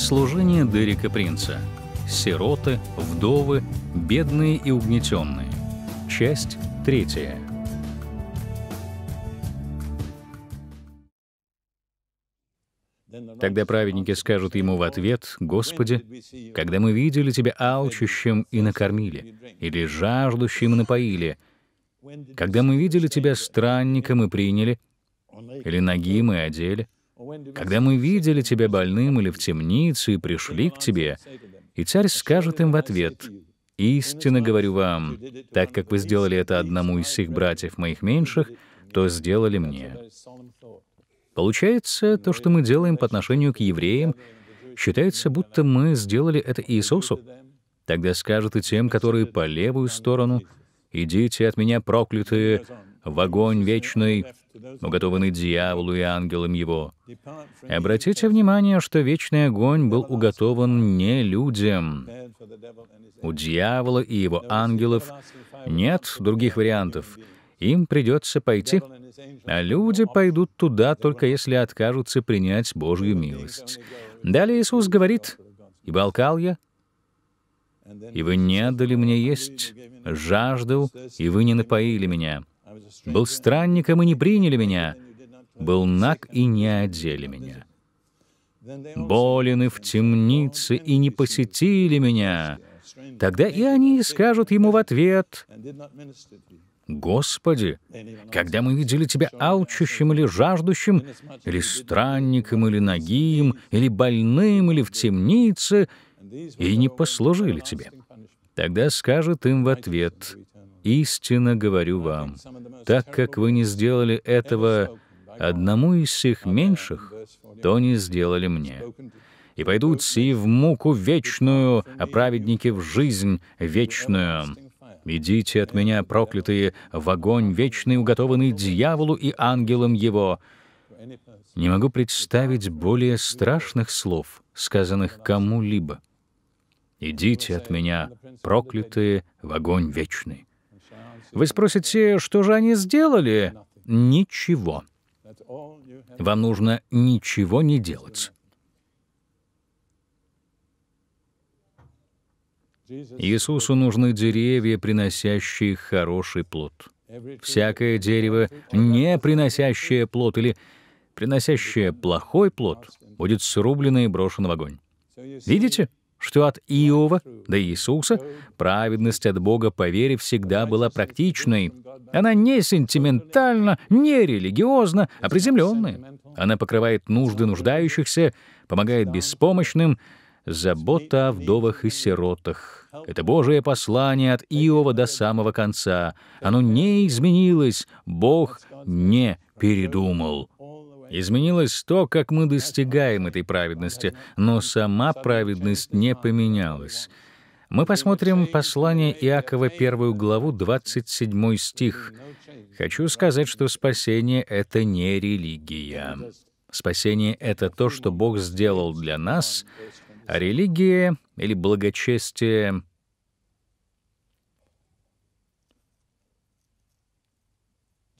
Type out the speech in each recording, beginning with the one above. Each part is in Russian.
Служение Дерека Принца. Сироты, вдовы, бедные и угнетенные. Часть третья. Тогда праведники скажут ему в ответ, «Господи, когда мы видели Тебя алчущим и накормили, или жаждущим и напоили, когда мы видели Тебя странником и приняли, или ноги мы одели, когда мы видели тебя больным или в темнице и пришли к тебе, и царь скажет им в ответ, «Истинно говорю вам, так как вы сделали это одному из сих братьев моих меньших, то сделали мне». Получается, то, что мы делаем по отношению к евреям, считается, будто мы сделали это Иисусу. Тогда скажут и тем, которые по левую сторону, «Идите от меня, проклятые, в огонь вечный, уготованы дьяволу и ангелам его. обратите внимание, что вечный огонь был уготован не людям. У дьявола и его ангелов нет других вариантов. Им придется пойти, а люди пойдут туда, только если откажутся принять Божью милость. Далее Иисус говорит, «И болкал я, и вы не дали мне есть, жаждал, и вы не напоили меня, был странником и не приняли меня. Был наг и не одели меня. Болен в темнице и не посетили меня. Тогда и они скажут ему в ответ, «Господи, когда мы видели Тебя алчущим или жаждущим, или странником, или нагим, или больным, или в темнице, и не послужили Тебе». Тогда скажет им в ответ, Истинно говорю вам, так как вы не сделали этого одному из сих меньших, то не сделали мне. И пойдут сии в муку вечную, а праведники в жизнь вечную. Идите от меня, проклятые, в огонь вечный, уготованный дьяволу и ангелам его». Не могу представить более страшных слов, сказанных кому-либо. «Идите от меня, проклятые, в огонь вечный». Вы спросите, что же они сделали? Ничего. Вам нужно ничего не делать. Иисусу нужны деревья, приносящие хороший плод. Всякое дерево, не приносящее плод или приносящее плохой плод, будет срублено и брошено в огонь. Видите? что от Иова до Иисуса праведность от Бога по вере всегда была практичной. Она не сентиментальна, не религиозна, а приземленная. Она покрывает нужды нуждающихся, помогает беспомощным, забота о вдовах и сиротах. Это Божие послание от Иова до самого конца. Оно не изменилось, Бог не передумал. Изменилось то, как мы достигаем этой праведности, но сама праведность не поменялась. Мы посмотрим послание Иакова, первую главу, 27 стих. Хочу сказать, что спасение — это не религия. Спасение — это то, что Бог сделал для нас, а религия или благочестие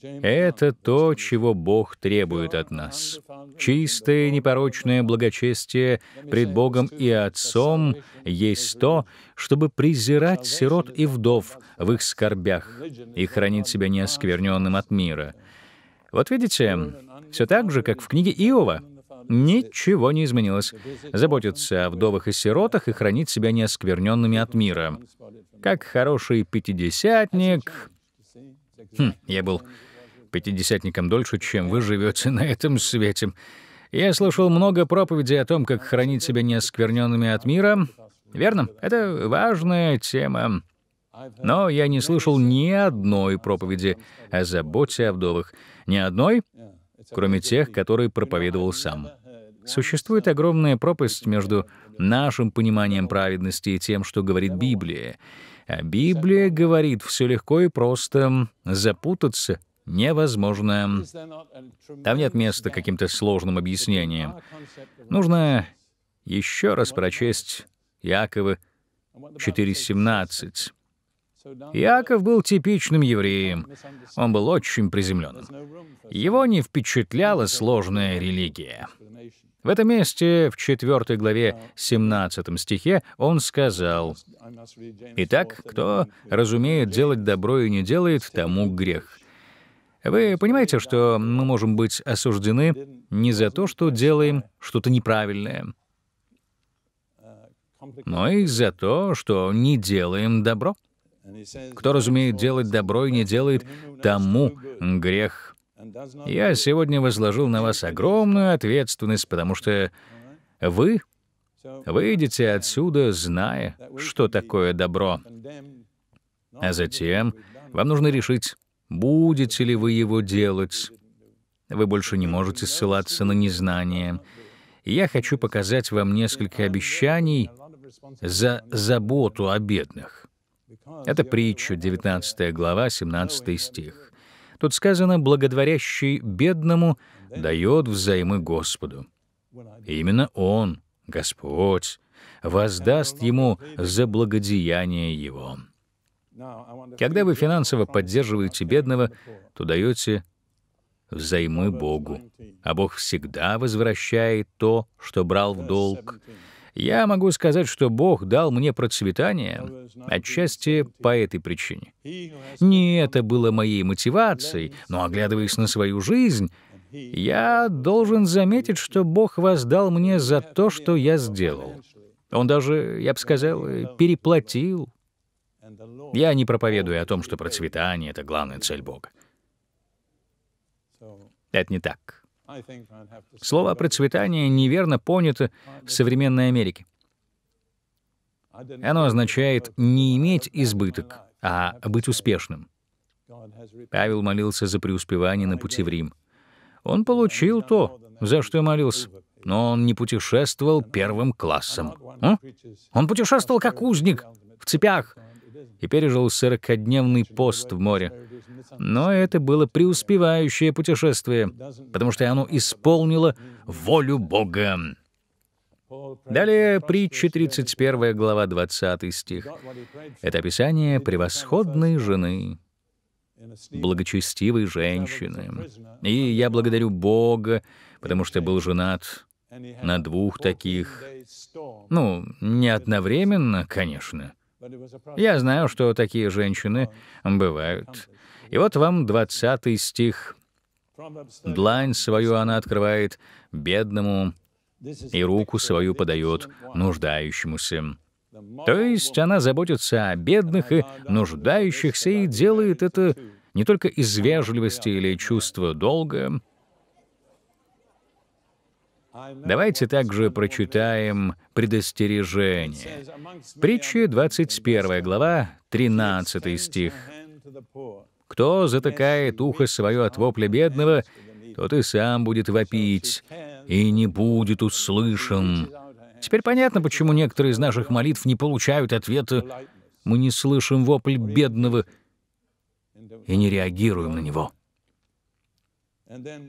Это то, чего Бог требует от нас. Чистое, непорочное благочестие пред Богом и Отцом есть то, чтобы презирать сирот и вдов в их скорбях и хранить себя неоскверненным от мира. Вот видите, все так же, как в книге Иова. Ничего не изменилось. Заботиться о вдовах и сиротах и хранить себя неоскверненными от мира. Как хороший пятидесятник... Хм, я был пятидесятникам дольше, чем вы живете на этом свете. Я слышал много проповедей о том, как хранить себя неоскверненными от мира. Верно? Это важная тема. Но я не слышал ни одной проповеди о заботе о вдовах. Ни одной, кроме тех, которые проповедовал сам. Существует огромная пропасть между нашим пониманием праведности и тем, что говорит Библия. А Библия говорит все легко и просто. Запутаться невозможно. Там нет места каким-то сложным объяснениям. Нужно еще раз прочесть Иакова 4.17. Иаков был типичным евреем. Он был очень приземленным. Его не впечатляла сложная религия. В этом месте, в 4 главе 17 стихе, он сказал, «Итак, кто разумеет делать добро и не делает, тому грех. Вы понимаете, что мы можем быть осуждены не за то, что делаем что-то неправильное, но и за то, что не делаем добро. Кто разумеет делать добро и не делает, тому грех. Я сегодня возложил на вас огромную ответственность, потому что вы выйдете отсюда, зная, что такое добро. А затем вам нужно решить, будете ли вы его делать. Вы больше не можете ссылаться на незнание. я хочу показать вам несколько обещаний за заботу о бедных. Это притча, 19 глава, 17 стих. Тут сказано, "Благодворящий бедному дает взаймы Господу». И именно Он, Господь, воздаст ему за благодеяние его. Когда вы финансово поддерживаете бедного, то даете взаймы Богу, а Бог всегда возвращает то, что брал в долг. Я могу сказать, что Бог дал мне процветание, отчасти по этой причине. Не это было моей мотивацией, но, оглядываясь на свою жизнь, я должен заметить, что Бог воздал мне за то, что я сделал. Он даже, я бы сказал, э, переплатил я не проповедую о том, что процветание — это главная цель Бога. Это не так. Слово «процветание» неверно понято в современной Америке. Оно означает не иметь избыток, а быть успешным. Павел молился за преуспевание на пути в Рим. Он получил то, за что молился, но он не путешествовал первым классом. А? Он путешествовал как узник, в цепях, и пережил сорокодневный пост в море. Но это было преуспевающее путешествие, потому что оно исполнило волю Бога. Далее притча 31 глава 20 стих. Это описание превосходной жены благочестивой женщины. И я благодарю Бога, потому что был женат на двух таких. Ну, не одновременно, конечно. Я знаю, что такие женщины бывают. И вот вам 20 стих. «Длань свою она открывает бедному, и руку свою подает нуждающемуся». То есть она заботится о бедных и нуждающихся и делает это не только из вежливости или чувства долга, Давайте также прочитаем предостережение. Притчи 21 глава, 13 стих. «Кто затыкает ухо свое от вопля бедного, тот и сам будет вопить, и не будет услышан». Теперь понятно, почему некоторые из наших молитв не получают ответа «Мы не слышим вопль бедного» и не реагируем на него.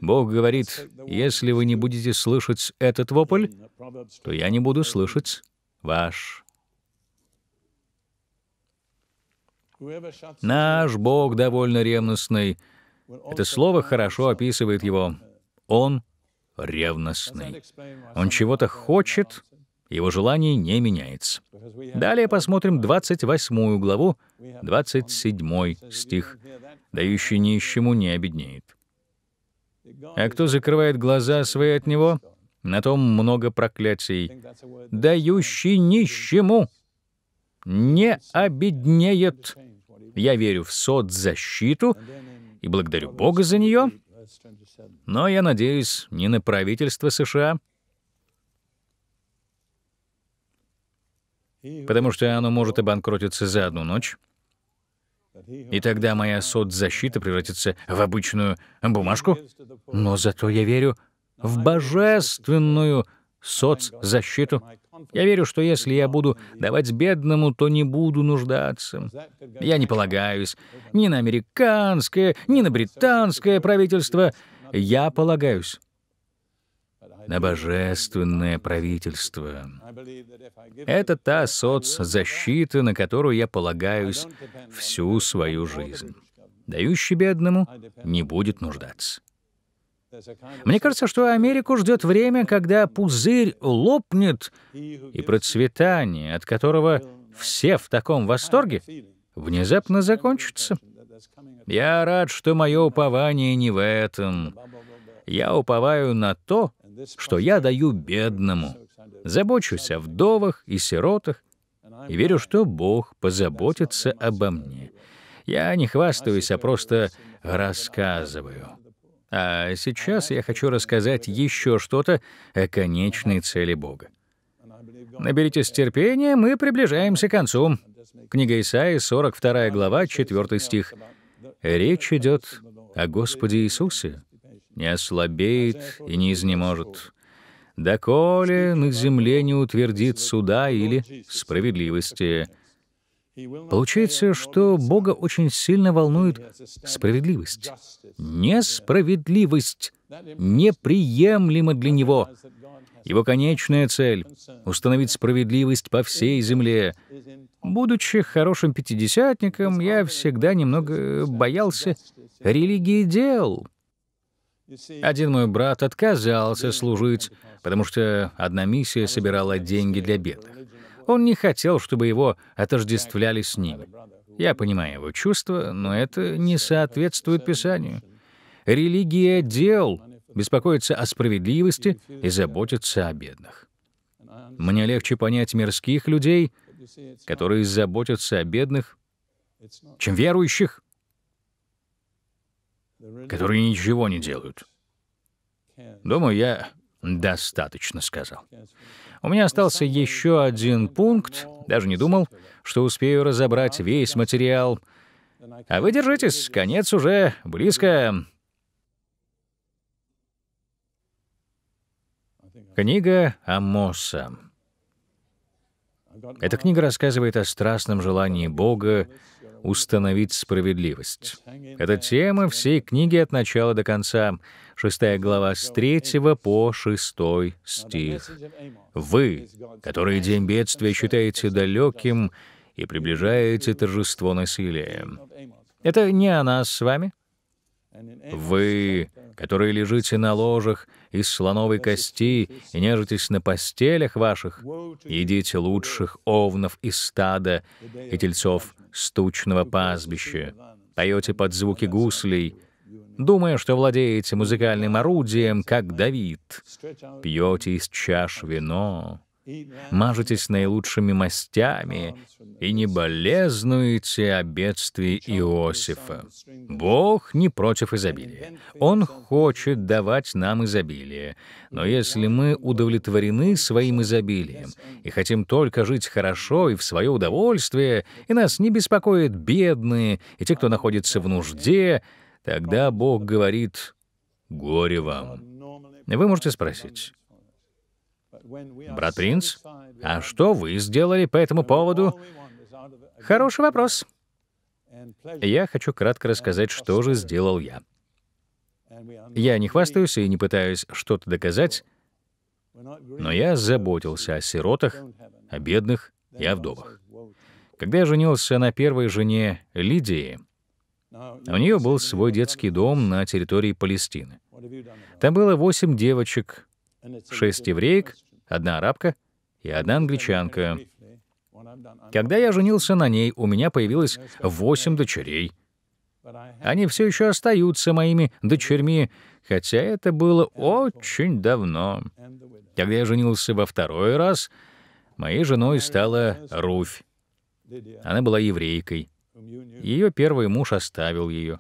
Бог говорит, если вы не будете слышать этот вопль, то я не буду слышать ваш. Наш Бог довольно ревностный. Это слово хорошо описывает его. Он ревностный. Он чего-то хочет, его желание не меняется. Далее посмотрим 28 главу, 27 стих, дающий нищему не обеднеет. А кто закрывает глаза свои от него, на том много проклятий. Дающий нищему не обеднеет. Я верю в соцзащиту и благодарю Бога за нее, но я надеюсь не на правительство США, потому что оно может обанкротиться за одну ночь, и тогда моя соцзащита превратится в обычную бумажку. Но зато я верю в божественную соцзащиту. Я верю, что если я буду давать бедному, то не буду нуждаться. Я не полагаюсь ни на американское, ни на британское правительство. Я полагаюсь на божественное правительство. Это та соцзащита, на которую я полагаюсь всю свою жизнь. Дающий бедному не будет нуждаться. Мне кажется, что Америку ждет время, когда пузырь лопнет, и процветание, от которого все в таком восторге, внезапно закончится. Я рад, что мое упование не в этом. Я уповаю на то, что я даю бедному, забочусь о вдовах и сиротах и верю, что Бог позаботится обо мне. Я не хвастаюсь, а просто рассказываю. А сейчас я хочу рассказать еще что-то о конечной цели Бога. Наберитесь терпения, мы приближаемся к концу. Книга Исаии, 42 глава, 4 стих. Речь идет о Господе Иисусе, не ослабеет и не изнеможет, доколе на земле не утвердит суда или справедливости. Получается, что Бога очень сильно волнует справедливость. Несправедливость неприемлема для Него. Его конечная цель — установить справедливость по всей земле. Будучи хорошим пятидесятником, я всегда немного боялся религии дел — один мой брат отказался служить, потому что одна миссия собирала деньги для бедных. Он не хотел, чтобы его отождествляли с ними. Я понимаю его чувства, но это не соответствует Писанию. Религия дел беспокоится о справедливости и заботится о бедных. Мне легче понять мирских людей, которые заботятся о бедных, чем верующих которые ничего не делают. Думаю, я достаточно сказал. У меня остался еще один пункт. Даже не думал, что успею разобрать весь материал. А вы держитесь, конец уже близко. Книга Амоса. Эта книга рассказывает о страстном желании Бога установить справедливость. Это тема всей книги от начала до конца, 6 глава с 3 по 6 стих. «Вы, которые день бедствия считаете далеким и приближаете торжество насилия». Это не о нас с вами. Вы которые лежите на ложах из слоновой кости и нежитесь на постелях ваших, едите лучших овнов из стада и тельцов стучного пастбища, поете под звуки гуслей, думая, что владеете музыкальным орудием, как Давид, пьете из чаш вино, мажетесь наилучшими мастями и не болезнуете о бедствии Иосифа. Бог не против изобилия. Он хочет давать нам изобилие. Но если мы удовлетворены своим изобилием и хотим только жить хорошо и в свое удовольствие, и нас не беспокоят бедные и те, кто находится в нужде, тогда Бог говорит «Горе вам». Вы можете спросить, Брат принц, а что вы сделали по этому поводу? Хороший вопрос. Я хочу кратко рассказать, что же сделал я. Я не хвастаюсь и не пытаюсь что-то доказать, но я заботился о сиротах, о бедных и о вдовах. Когда я женился на первой жене Лидии, у нее был свой детский дом на территории Палестины. Там было восемь девочек, шесть евреек, одна арабка и одна англичанка. Когда я женился на ней, у меня появилось восемь дочерей. Они все еще остаются моими дочерьми, хотя это было очень давно. Когда я женился во второй раз, моей женой стала Руфь. Она была еврейкой. Ее первый муж оставил ее.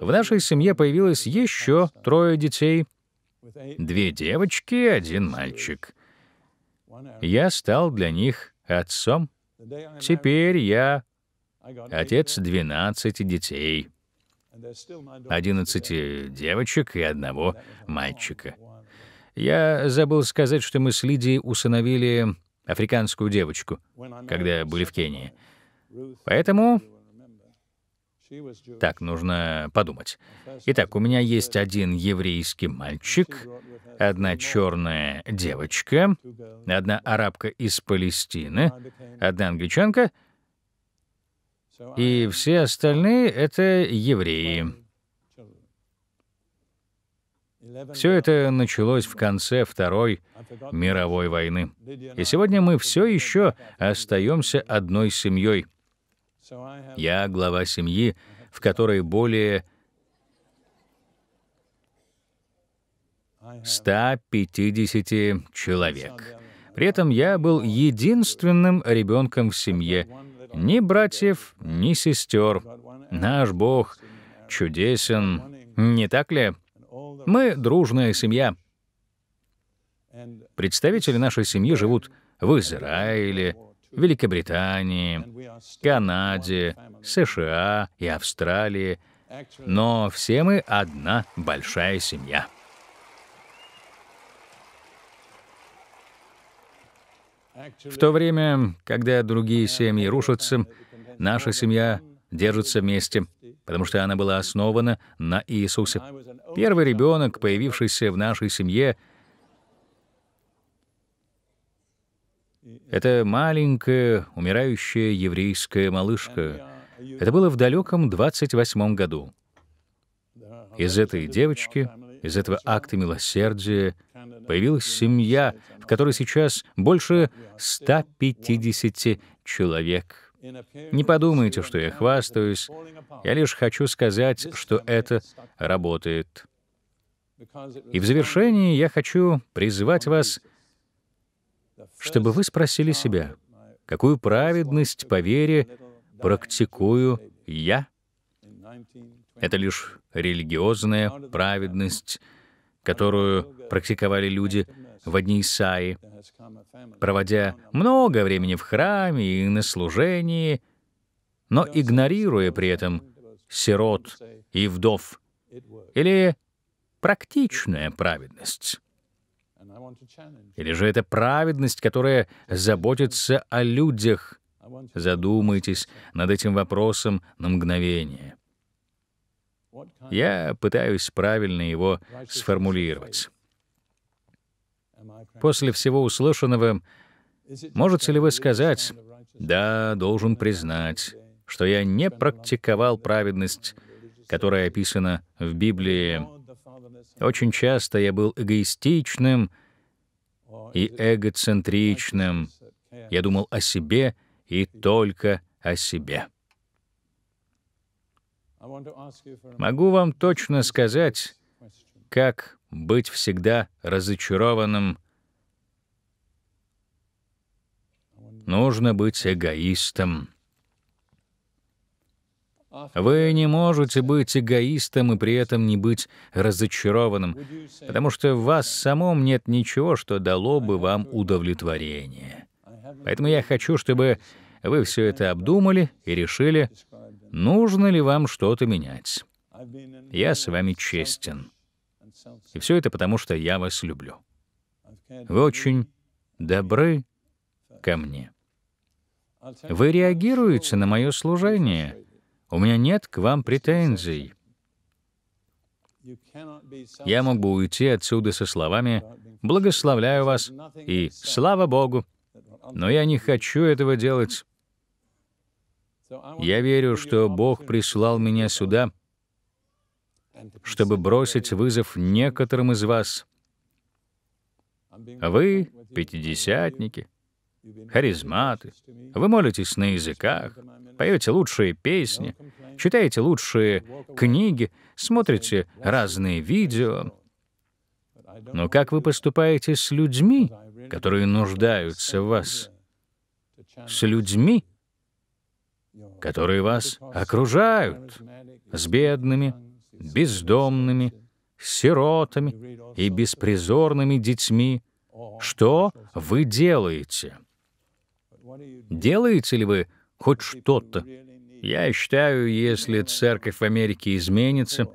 В нашей семье появилось еще трое детей — Две девочки и один мальчик. Я стал для них отцом. Теперь я отец 12 детей, 11 девочек и одного мальчика. Я забыл сказать, что мы с Лидией усыновили африканскую девочку, когда были в Кении. Поэтому так, нужно подумать. Итак, у меня есть один еврейский мальчик, одна черная девочка, одна арабка из Палестины, одна англичанка, и все остальные — это евреи. Все это началось в конце Второй мировой войны. И сегодня мы все еще остаемся одной семьей — я глава семьи, в которой более 150 человек. При этом я был единственным ребенком в семье. Ни братьев, ни сестер. Наш Бог чудесен, не так ли? Мы дружная семья. Представители нашей семьи живут в Израиле, Великобритании, Канаде, США и Австралии, но все мы одна большая семья. В то время, когда другие семьи рушатся, наша семья держится вместе, потому что она была основана на Иисусе. Первый ребенок, появившийся в нашей семье, Это маленькая, умирающая еврейская малышка. Это было в далеком 28 году. Из этой девочки, из этого акта милосердия, появилась семья, в которой сейчас больше 150 человек. Не подумайте, что я хвастаюсь. Я лишь хочу сказать, что это работает. И в завершении я хочу призвать вас — чтобы вы спросили себя, какую праведность по вере практикую я? Это лишь религиозная праведность, которую практиковали люди в одни Исаи, проводя много времени в храме и на служении, но игнорируя при этом сирот и вдов, или практичная праведность. Или же это праведность, которая заботится о людях? Задумайтесь над этим вопросом на мгновение. Я пытаюсь правильно его сформулировать. После всего услышанного, можете ли вы сказать, «Да, должен признать, что я не практиковал праведность, которая описана в Библии. Очень часто я был эгоистичным, и эгоцентричным. Я думал о себе и только о себе. Могу вам точно сказать, как быть всегда разочарованным. Нужно быть эгоистом. Вы не можете быть эгоистом и при этом не быть разочарованным, потому что в вас самом нет ничего, что дало бы вам удовлетворение. Поэтому я хочу, чтобы вы все это обдумали и решили, нужно ли вам что-то менять. Я с вами честен. И все это потому, что я вас люблю. Вы очень добры ко мне. Вы реагируете на мое служение — у меня нет к вам претензий. Я мог бы уйти отсюда со словами «Благословляю вас» и «Слава Богу», но я не хочу этого делать. Я верю, что Бог прислал меня сюда, чтобы бросить вызов некоторым из вас. Вы — пятидесятники, харизматы, вы молитесь на языках, поете лучшие песни, читаете лучшие книги, смотрите разные видео. Но как вы поступаете с людьми, которые нуждаются в вас? С людьми, которые вас окружают, с бедными, бездомными, сиротами и беспризорными детьми. Что вы делаете? Делаете ли вы хоть что-то? Я считаю, если церковь в Америке изменится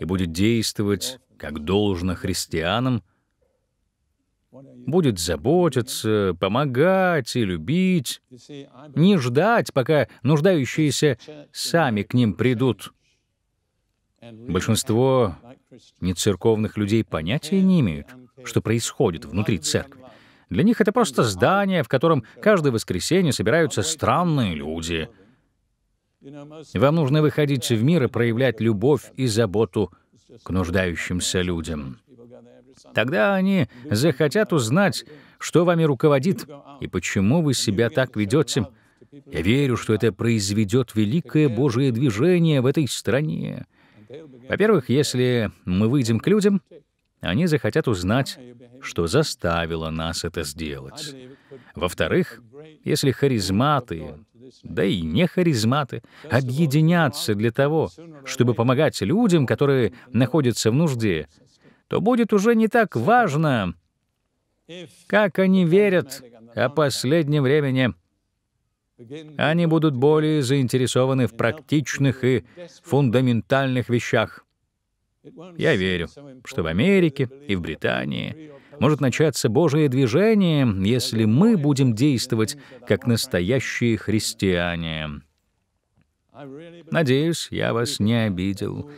и будет действовать как должно христианам, будет заботиться, помогать и любить, не ждать, пока нуждающиеся сами к ним придут. Большинство нецерковных людей понятия не имеют, что происходит внутри церкви. Для них это просто здание, в котором каждое воскресенье собираются странные люди. Вам нужно выходить в мир и проявлять любовь и заботу к нуждающимся людям. Тогда они захотят узнать, что вами руководит и почему вы себя так ведете. Я верю, что это произведет великое Божие движение в этой стране. Во-первых, если мы выйдем к людям, они захотят узнать, что заставило нас это сделать. Во-вторых, если харизматы, да и не харизматы, объединятся для того, чтобы помогать людям, которые находятся в нужде, то будет уже не так важно, как они верят о последнем времени. Они будут более заинтересованы в практичных и фундаментальных вещах. Я верю, что в Америке и в Британии может начаться Божие движение, если мы будем действовать как настоящие христиане. Надеюсь, я вас не обидел.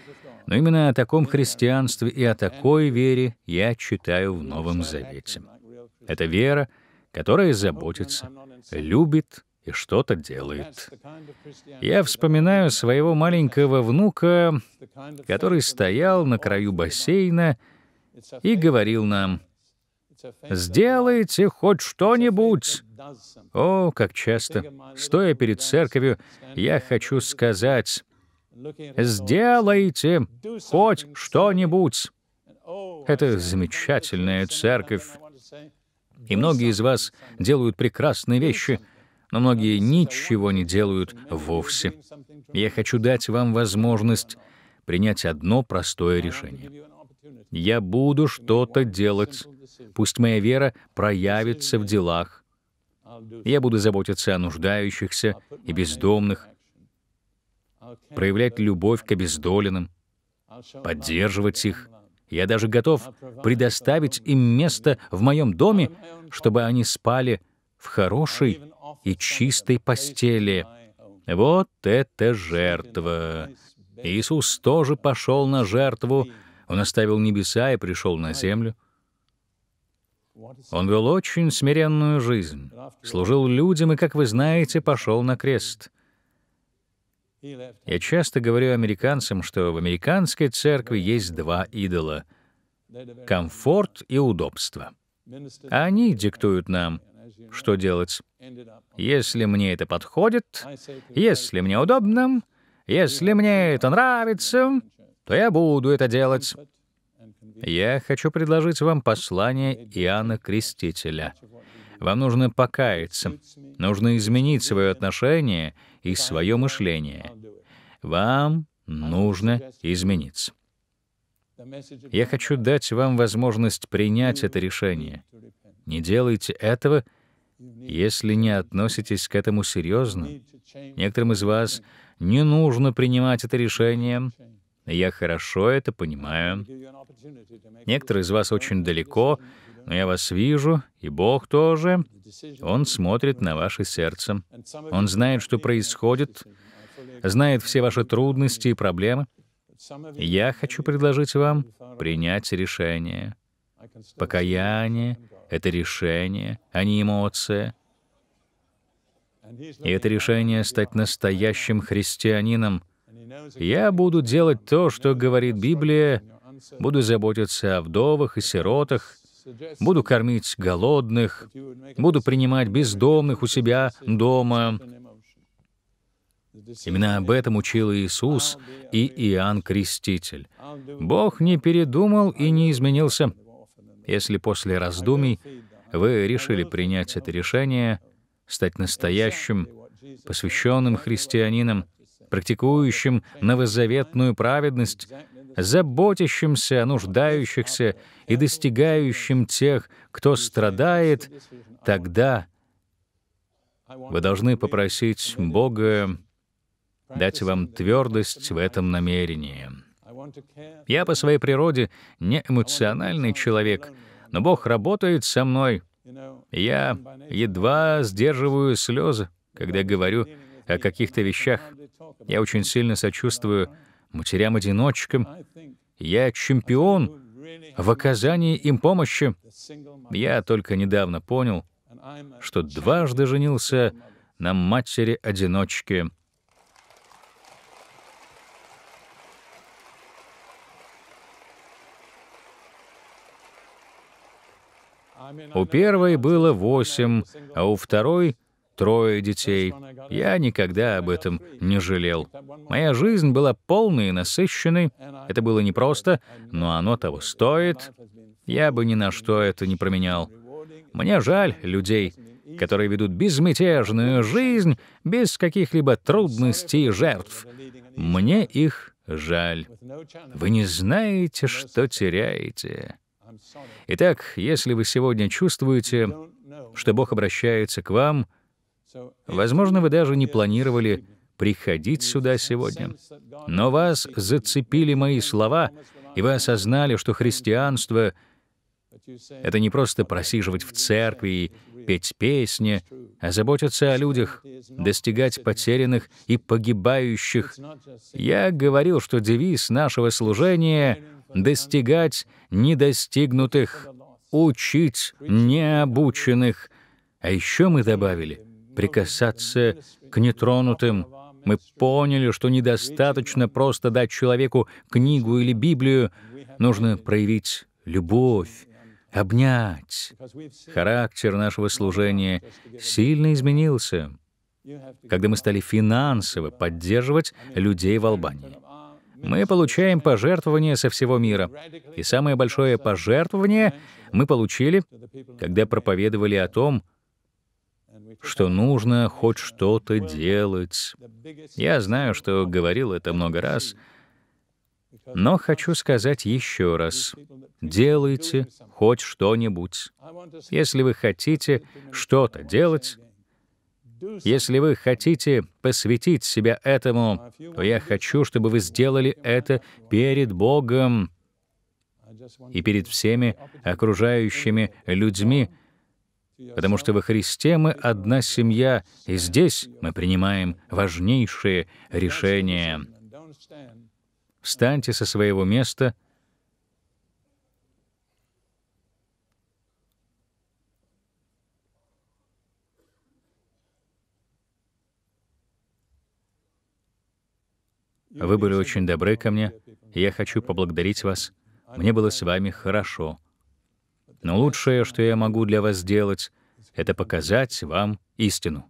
Но именно о таком христианстве и о такой вере я читаю в Новом Завете. Это вера, которая заботится, любит и что-то делает. Я вспоминаю своего маленького внука, который стоял на краю бассейна и говорил нам, «Сделайте хоть что-нибудь!» О, как часто, стоя перед церковью, я хочу сказать, «Сделайте хоть что-нибудь!» Это замечательная церковь. И многие из вас делают прекрасные вещи, но многие ничего не делают вовсе. Я хочу дать вам возможность принять одно простое решение. Я буду что-то делать. Пусть моя вера проявится в делах. Я буду заботиться о нуждающихся и бездомных, проявлять любовь к обездоленным, поддерживать их. Я даже готов предоставить им место в моем доме, чтобы они спали в хорошей и чистой постели. Вот это жертва! Иисус тоже пошел на жертву, Он оставил небеса и пришел на землю. Он вел очень смиренную жизнь, служил людям и, как вы знаете, пошел на крест. Я часто говорю американцам, что в американской церкви есть два идола — комфорт и удобство. Они диктуют нам, что делать. Если мне это подходит, если мне удобно, если мне это нравится, то я буду это делать. Я хочу предложить вам послание Иоанна Крестителя. Вам нужно покаяться, нужно изменить свое отношение и свое мышление. Вам нужно измениться. Я хочу дать вам возможность принять это решение. Не делайте этого, если не относитесь к этому серьезно. Некоторым из вас не нужно принимать это решение. Я хорошо это понимаю. Некоторые из вас очень далеко, но я вас вижу, и Бог тоже. Он смотрит на ваше сердце. Он знает, что происходит, знает все ваши трудности и проблемы. Я хочу предложить вам принять решение. Покаяние — это решение, а не эмоция — и это решение стать настоящим христианином. Я буду делать то, что говорит Библия, буду заботиться о вдовах и сиротах, буду кормить голодных, буду принимать бездомных у себя дома. Именно об этом учил Иисус и Иоанн Креститель. Бог не передумал и не изменился. Если после раздумий вы решили принять это решение, стать настоящим, посвященным христианином, практикующим новозаветную праведность, заботящимся о нуждающихся и достигающим тех, кто страдает, тогда вы должны попросить Бога дать вам твердость в этом намерении. Я по своей природе не эмоциональный человек, но Бог работает со мной, я едва сдерживаю слезы, когда говорю о каких-то вещах. Я очень сильно сочувствую матерям-одиночкам. Я чемпион в оказании им помощи. Я только недавно понял, что дважды женился на матери-одиночке У первой было восемь, а у второй — трое детей. Я никогда об этом не жалел. Моя жизнь была полной и насыщенной. Это было непросто, но оно того стоит. Я бы ни на что это не променял. Мне жаль людей, которые ведут безмятежную жизнь без каких-либо трудностей и жертв. Мне их жаль. Вы не знаете, что теряете. Итак, если вы сегодня чувствуете, что Бог обращается к вам, возможно, вы даже не планировали приходить сюда сегодня, но вас зацепили мои слова, и вы осознали, что христианство — это не просто просиживать в церкви и петь песни, а заботиться о людях, достигать потерянных и погибающих. Я говорил, что девиз нашего служения — достигать недостигнутых, учить необученных. А еще мы добавили прикасаться к нетронутым. Мы поняли, что недостаточно просто дать человеку книгу или Библию, нужно проявить любовь, обнять. Характер нашего служения сильно изменился, когда мы стали финансово поддерживать людей в Албании мы получаем пожертвования со всего мира. И самое большое пожертвование мы получили, когда проповедовали о том, что нужно хоть что-то делать. Я знаю, что говорил это много раз, но хочу сказать еще раз. Делайте хоть что-нибудь. Если вы хотите что-то делать, если вы хотите посвятить себя этому, то я хочу, чтобы вы сделали это перед Богом и перед всеми окружающими людьми, потому что во Христе мы одна семья, и здесь мы принимаем важнейшие решения. Встаньте со своего места — Вы были очень добры ко мне. Я хочу поблагодарить вас. Мне было с вами хорошо. Но лучшее, что я могу для вас сделать, это показать вам истину.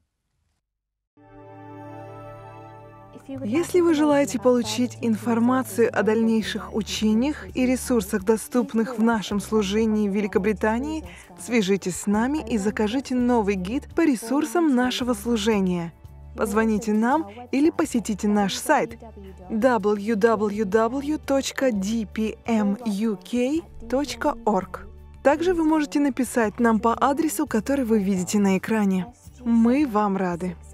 Если вы желаете получить информацию о дальнейших учениях и ресурсах, доступных в нашем служении в Великобритании, свяжитесь с нами и закажите новый гид по ресурсам нашего служения — Позвоните нам или посетите наш сайт www.dpmuk.org. Эм Также вы можете написать нам по адресу, который вы видите на экране. Мы вам рады.